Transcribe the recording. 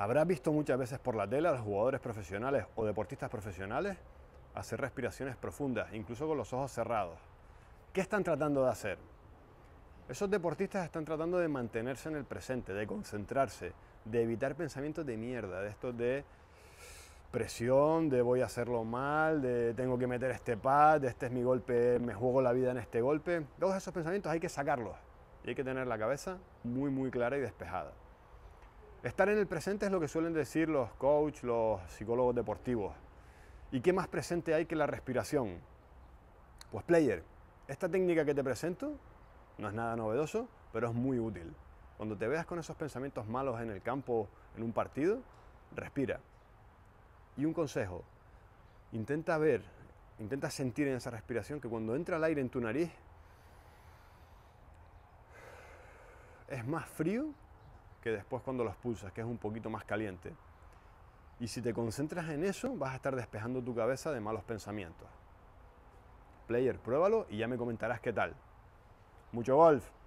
Habrá visto muchas veces por la tela a los jugadores profesionales o deportistas profesionales hacer respiraciones profundas, incluso con los ojos cerrados. ¿Qué están tratando de hacer? Esos deportistas están tratando de mantenerse en el presente, de concentrarse, de evitar pensamientos de mierda, de estos de presión, de voy a hacerlo mal, de tengo que meter este pad, de este es mi golpe, me juego la vida en este golpe. Todos esos pensamientos hay que sacarlos y hay que tener la cabeza muy muy clara y despejada. Estar en el presente es lo que suelen decir los coaches, los psicólogos deportivos. ¿Y qué más presente hay que la respiración? Pues player, esta técnica que te presento no es nada novedoso, pero es muy útil. Cuando te veas con esos pensamientos malos en el campo, en un partido, respira. Y un consejo, intenta ver, intenta sentir en esa respiración que cuando entra el aire en tu nariz es más frío que después cuando los pulsas, que es un poquito más caliente. Y si te concentras en eso, vas a estar despejando tu cabeza de malos pensamientos. Player, pruébalo y ya me comentarás qué tal. Mucho golf.